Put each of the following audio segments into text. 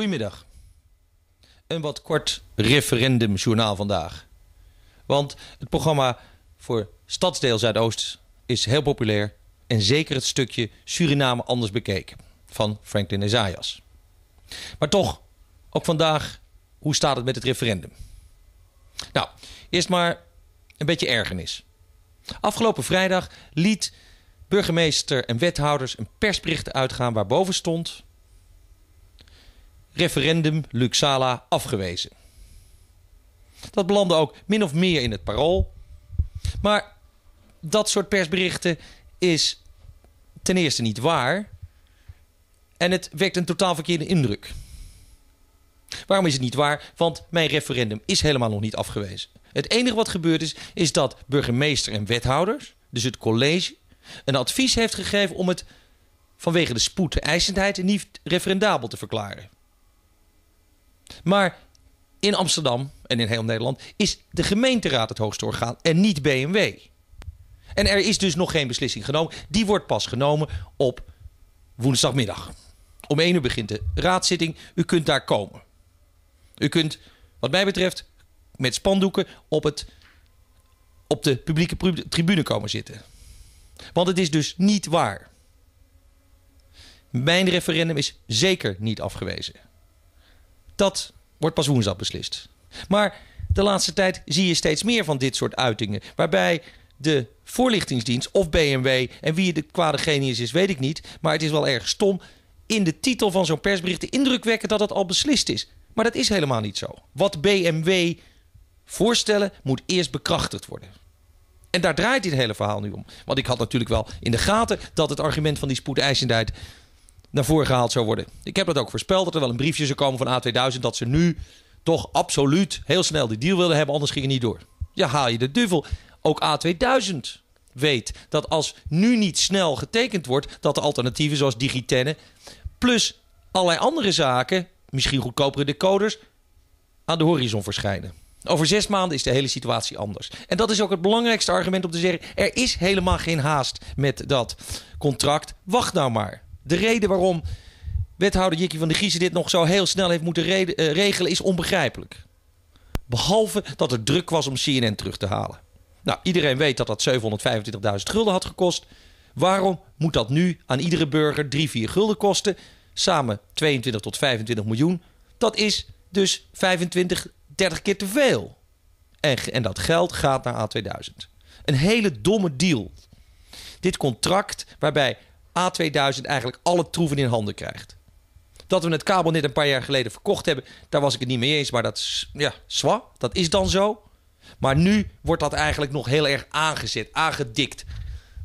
Goedemiddag. Een wat kort referendumjournaal vandaag. Want het programma voor Stadsdeel Zuidoost is heel populair en zeker het stukje Suriname anders bekeken van Franklin Isaias. Maar toch, ook vandaag, hoe staat het met het referendum? Nou, eerst maar een beetje ergernis. Afgelopen vrijdag liet burgemeester en wethouders een persbericht uitgaan waarboven stond referendum Luxala afgewezen. Dat belandde ook min of meer in het parool. Maar dat soort persberichten is ten eerste niet waar. En het wekt een totaal verkeerde indruk. Waarom is het niet waar? Want mijn referendum is helemaal nog niet afgewezen. Het enige wat gebeurd is, is dat burgemeester en wethouders, dus het college, een advies heeft gegeven om het vanwege de spoedeisendheid niet referendabel te verklaren. Maar in Amsterdam en in heel Nederland is de gemeenteraad het hoogste orgaan en niet BMW. En er is dus nog geen beslissing genomen. Die wordt pas genomen op woensdagmiddag. Om 1 uur begint de raadszitting. U kunt daar komen. U kunt, wat mij betreft, met spandoeken op, het, op de publieke tribune komen zitten. Want het is dus niet waar. Mijn referendum is zeker niet afgewezen. Dat wordt pas woensdag beslist. Maar de laatste tijd zie je steeds meer van dit soort uitingen. Waarbij de voorlichtingsdienst of BMW en wie de kwade genius is, weet ik niet. Maar het is wel erg stom. In de titel van zo'n persbericht de indruk wekken dat het al beslist is. Maar dat is helemaal niet zo. Wat BMW voorstellen moet eerst bekrachtigd worden. En daar draait dit hele verhaal nu om. Want ik had natuurlijk wel in de gaten dat het argument van die spoedeisendheid naar voren gehaald zou worden. Ik heb dat ook voorspeld, dat er wel een briefje zou komen van A2000... dat ze nu toch absoluut heel snel die deal wilden hebben, anders ging het niet door. Ja, haal je de duvel. Ook A2000 weet dat als nu niet snel getekend wordt... dat de alternatieven zoals Digitenne plus allerlei andere zaken... misschien goedkopere decoders, aan de horizon verschijnen. Over zes maanden is de hele situatie anders. En dat is ook het belangrijkste argument om te zeggen: er is helemaal geen haast met dat contract. Wacht nou maar. De reden waarom wethouder Jikkie van de Giezen dit nog zo heel snel heeft moeten eh, regelen is onbegrijpelijk. Behalve dat er druk was om CNN terug te halen. Nou, iedereen weet dat dat 725.000 gulden had gekost. Waarom moet dat nu aan iedere burger 3, 4 gulden kosten? Samen 22 tot 25 miljoen. Dat is dus 25, 30 keer te veel. En, en dat geld gaat naar A2000. Een hele domme deal. Dit contract waarbij A2000 eigenlijk alle troeven in handen krijgt. Dat we het kabel net een paar jaar geleden verkocht hebben, daar was ik het niet mee eens. Maar dat is, ja, zwa, dat is dan zo. Maar nu wordt dat eigenlijk nog heel erg aangezet, aangedikt.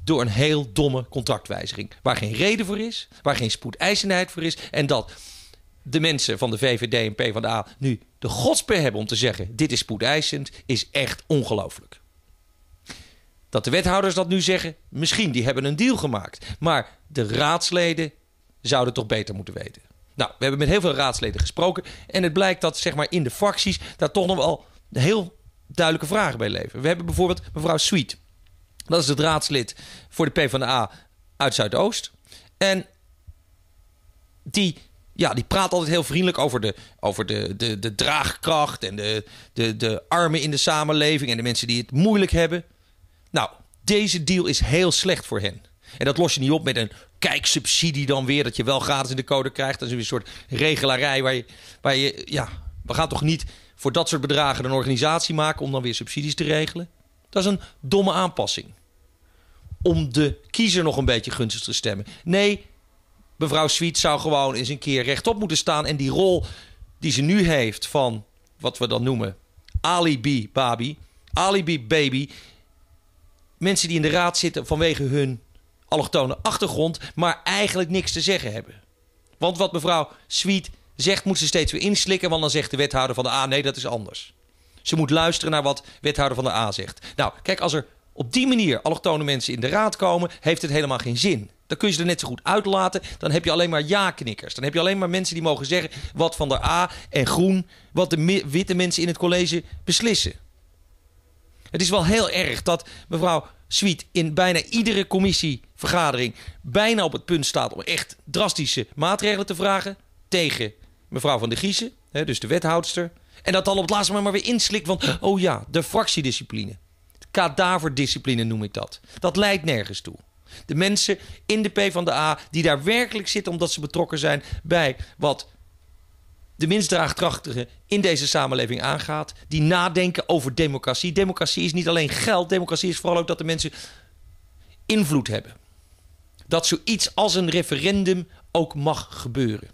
Door een heel domme contractwijziging. Waar geen reden voor is, waar geen spoedeisendheid voor is. En dat de mensen van de VVD en PvdA nu de godsper hebben om te zeggen: dit is spoedeisend, is echt ongelooflijk. Dat de wethouders dat nu zeggen, misschien die hebben een deal gemaakt. Maar de raadsleden zouden toch beter moeten weten. Nou, we hebben met heel veel raadsleden gesproken. En het blijkt dat zeg maar, in de fracties daar toch nog wel heel duidelijke vragen bij leven. We hebben bijvoorbeeld mevrouw Sweet. Dat is het raadslid voor de PvdA uit Zuidoost. En die, ja, die praat altijd heel vriendelijk over de, over de, de, de draagkracht en de, de, de armen in de samenleving en de mensen die het moeilijk hebben. Nou, deze deal is heel slecht voor hen. En dat los je niet op met een kijksubsidie dan weer. Dat je wel gratis in de code krijgt. Dat is weer een soort regelarij waar je, waar je... Ja, we gaan toch niet voor dat soort bedragen een organisatie maken... om dan weer subsidies te regelen? Dat is een domme aanpassing. Om de kiezer nog een beetje gunstig te stemmen. Nee, mevrouw Sweet zou gewoon eens een keer rechtop moeten staan... en die rol die ze nu heeft van wat we dan noemen alibi baby, alibi baby mensen die in de raad zitten vanwege hun allochtone achtergrond, maar eigenlijk niks te zeggen hebben. Want wat mevrouw Sweet zegt, moet ze steeds weer inslikken, want dan zegt de wethouder van de A: nee, dat is anders. Ze moet luisteren naar wat wethouder van de A zegt. Nou, kijk, als er op die manier allochtone mensen in de raad komen, heeft het helemaal geen zin. Dan kun je ze er net zo goed uitlaten. Dan heb je alleen maar ja-knikkers. Dan heb je alleen maar mensen die mogen zeggen wat van de A en groen, wat de witte mensen in het college beslissen. Het is wel heel erg dat mevrouw Sweet in bijna iedere commissievergadering bijna op het punt staat om echt drastische maatregelen te vragen tegen mevrouw van de Giezen, hè, dus de wethoudster. En dat dan op het laatste moment maar weer inslikt van, oh ja, de fractiediscipline. Kadaverdiscipline noem ik dat. Dat leidt nergens toe. De mensen in de PvdA die daar werkelijk zitten omdat ze betrokken zijn bij wat de minst draagkrachtigen in deze samenleving aangaat. Die nadenken over democratie. Democratie is niet alleen geld, democratie is vooral ook dat de mensen invloed hebben. Dat zoiets als een referendum ook mag gebeuren.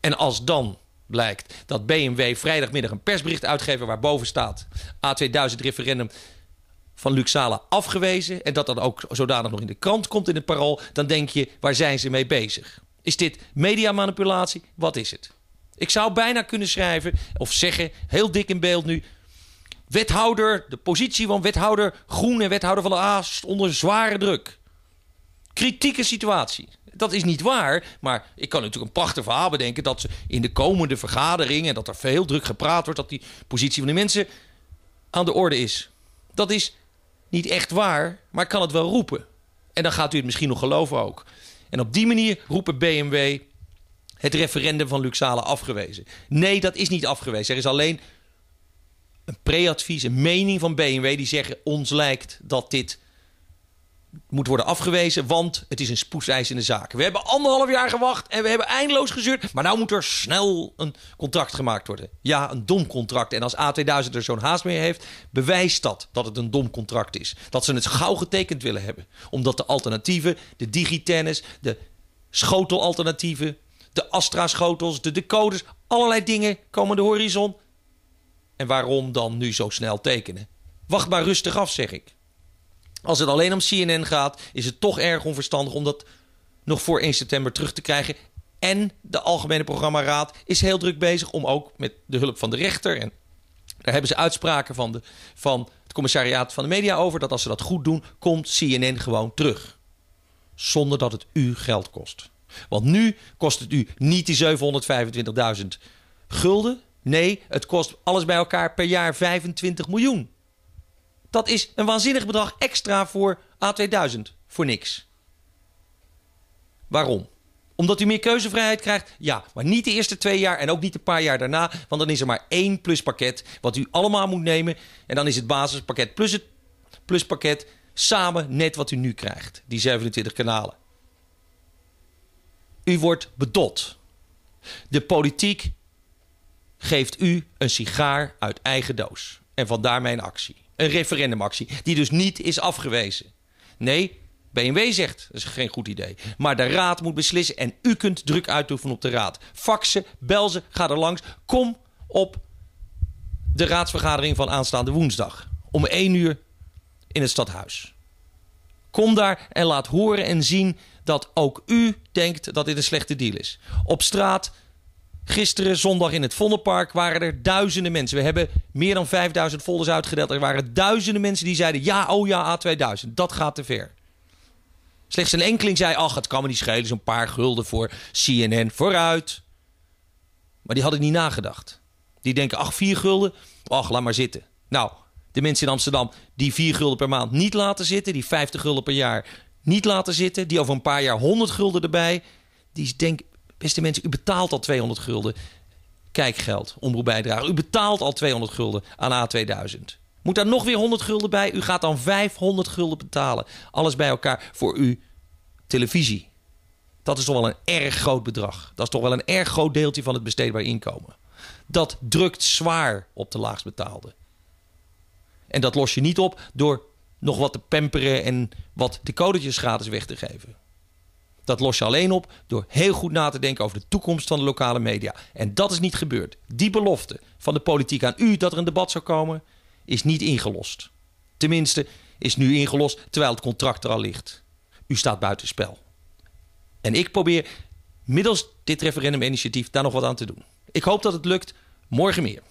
En als dan blijkt dat BMW vrijdagmiddag een persbericht uitgeeft waarboven staat A2000 referendum van Luxala afgewezen en dat dat ook zodanig nog in de krant komt in het parool, dan denk je waar zijn ze mee bezig? Is dit mediamanipulatie? Wat is het? Ik zou bijna kunnen schrijven of zeggen, heel dik in beeld nu. Wethouder, de positie van wethouder Groen en wethouder van de Aast onder zware druk. Kritieke situatie. Dat is niet waar, maar ik kan natuurlijk een prachtig verhaal bedenken dat ze in de komende vergaderingen, dat er veel druk gepraat wordt, dat die positie van de mensen aan de orde is. Dat is niet echt waar, maar ik kan het wel roepen. En dan gaat u het misschien nog geloven ook. En op die manier roepen BMW, het referendum van Luxale afgewezen. Nee, dat is niet afgewezen. Er is alleen een preadvies, een mening van BMW die zeggen: ons lijkt dat dit moet worden afgewezen, want het is een de zaak. We hebben anderhalf jaar gewacht en we hebben eindeloos gezeurd, maar nou moet er snel een contract gemaakt worden. Ja, een dom contract. En als A2000 er zo'n haast mee heeft, bewijst dat dat het een dom contract is. Dat ze het gauw getekend willen hebben, omdat de alternatieven, de digitennis, de schotelalternatieven, de Astra-schotels, de decoders, allerlei dingen komen de horizon. En waarom dan nu zo snel tekenen? Wacht maar rustig af, zeg ik. Als het alleen om CNN gaat, is het toch erg onverstandig om dat nog voor 1 september terug te krijgen. En de Algemene Programmaraad is heel druk bezig om ook met de hulp van de rechter. En daar hebben ze uitspraken van, de, van het commissariaat van de media over. Dat als ze dat goed doen, komt CNN gewoon terug. Zonder dat het u geld kost. Want nu kost het u niet die 725.000 gulden. Nee, het kost alles bij elkaar per jaar 25 miljoen. Dat is een waanzinnig bedrag extra voor A2000. Voor niks. Waarom? Omdat u meer keuzevrijheid krijgt? Ja, maar niet de eerste twee jaar en ook niet een paar jaar daarna. Want dan is er maar één pluspakket wat u allemaal moet nemen. En dan is het basispakket plus het pluspakket samen net wat u nu krijgt. Die 27 kanalen. U wordt bedot. De politiek geeft u een sigaar uit eigen doos. En vandaar mijn actie. Een referendumactie, die dus niet is afgewezen. Nee, BMW zegt, dat is geen goed idee. Maar de raad moet beslissen en u kunt druk uitoefenen op de raad. Faxen, bel ze, ga er langs. Kom op de raadsvergadering van aanstaande woensdag. Om één uur in het stadhuis. Kom daar en laat horen en zien dat ook u denkt dat dit een slechte deal is. Op straat, gisteren zondag in het Vondelpark, waren er duizenden mensen. We hebben meer dan 5000 folders uitgedeeld. Er waren duizenden mensen die zeiden: ja, oh ja, A2000, dat gaat te ver. Slechts een enkeling zei: ach, het kan me niet schelen, zo'n paar gulden voor CNN vooruit. Maar die hadden niet nagedacht. Die denken: ach, vier gulden, ach, laat maar zitten. Nou, de mensen in Amsterdam die 4 gulden per maand niet laten zitten, die 50 gulden per jaar niet laten zitten. Die over een paar jaar 100 gulden erbij. Die denkt, beste mensen, u betaalt al 200 gulden kijkgeld, bijdragen, U betaalt al 200 gulden aan A2000. Moet daar nog weer 100 gulden bij? U gaat dan 500 gulden betalen. Alles bij elkaar voor uw televisie. Dat is toch wel een erg groot bedrag. Dat is toch wel een erg groot deeltje van het besteedbaar inkomen. Dat drukt zwaar op de laagstbetaalde. En dat los je niet op door nog wat te pamperen en wat de codetjes gratis weg te geven. Dat los je alleen op door heel goed na te denken over de toekomst van de lokale media. En dat is niet gebeurd. Die belofte van de politiek aan u dat er een debat zou komen, is niet ingelost. Tenminste, is nu ingelost terwijl het contract er al ligt. U staat buitenspel. En ik probeer middels dit referenduminitiatief daar nog wat aan te doen. Ik hoop dat het lukt. Morgen meer.